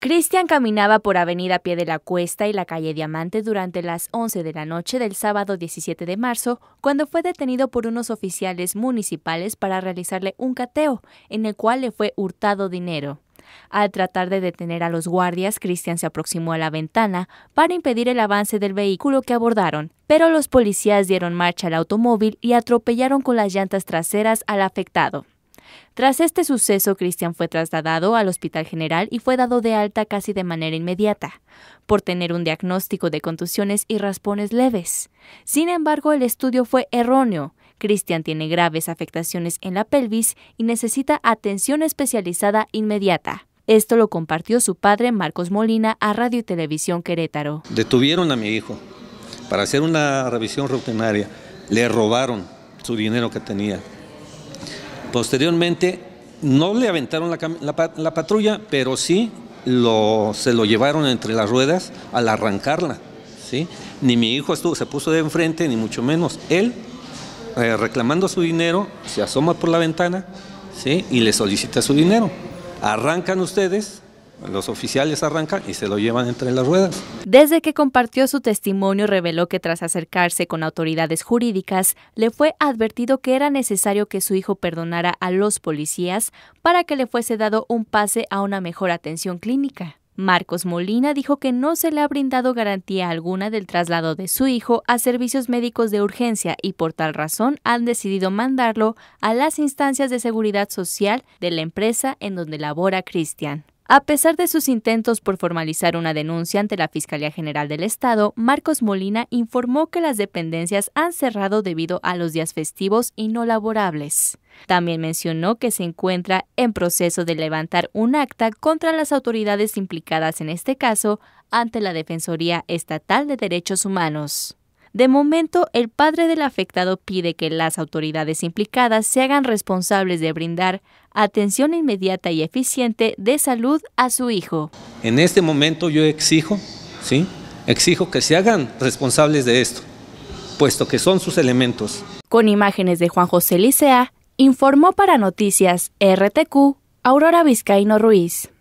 Cristian caminaba por Avenida Pie de la Cuesta y la calle Diamante durante las 11 de la noche del sábado 17 de marzo, cuando fue detenido por unos oficiales municipales para realizarle un cateo, en el cual le fue hurtado dinero. Al tratar de detener a los guardias, Cristian se aproximó a la ventana para impedir el avance del vehículo que abordaron, pero los policías dieron marcha al automóvil y atropellaron con las llantas traseras al afectado. Tras este suceso, Cristian fue trasladado al Hospital General y fue dado de alta casi de manera inmediata, por tener un diagnóstico de contusiones y raspones leves. Sin embargo, el estudio fue erróneo. Cristian tiene graves afectaciones en la pelvis y necesita atención especializada inmediata. Esto lo compartió su padre Marcos Molina a Radio y Televisión Querétaro. Detuvieron a mi hijo para hacer una revisión rutinaria. Le robaron su dinero que tenía. Posteriormente, no le aventaron la, patrulla, pero sí lo, se lo llevaron entre las ruedas al arrancarla. ¿sí? Ni mi hijo estuvo, se puso de enfrente, ni mucho menos. Él, eh, reclamando su dinero, se asoma por la ventana ¿sí? y le solicita su dinero. Arrancan ustedes, los oficiales arrancan y se lo llevan entre las ruedas. Desde que compartió su testimonio reveló que tras acercarse con autoridades jurídicas le fue advertido que era necesario que su hijo perdonara a los policías para que le fuese dado un pase a una mejor atención clínica. Marcos Molina dijo que no se le ha brindado garantía alguna del traslado de su hijo a servicios médicos de urgencia y por tal razón han decidido mandarlo a las instancias de seguridad social de la empresa en donde labora Cristian. A pesar de sus intentos por formalizar una denuncia ante la Fiscalía General del Estado, Marcos Molina informó que las dependencias han cerrado debido a los días festivos y no laborables. También mencionó que se encuentra en proceso de levantar un acta contra las autoridades implicadas en este caso ante la Defensoría Estatal de Derechos Humanos. De momento, el padre del afectado pide que las autoridades implicadas se hagan responsables de brindar atención inmediata y eficiente de salud a su hijo. En este momento yo exijo, ¿sí? Exijo que se hagan responsables de esto, puesto que son sus elementos. Con imágenes de Juan José Licea, informó para Noticias RTQ Aurora Vizcaíno Ruiz.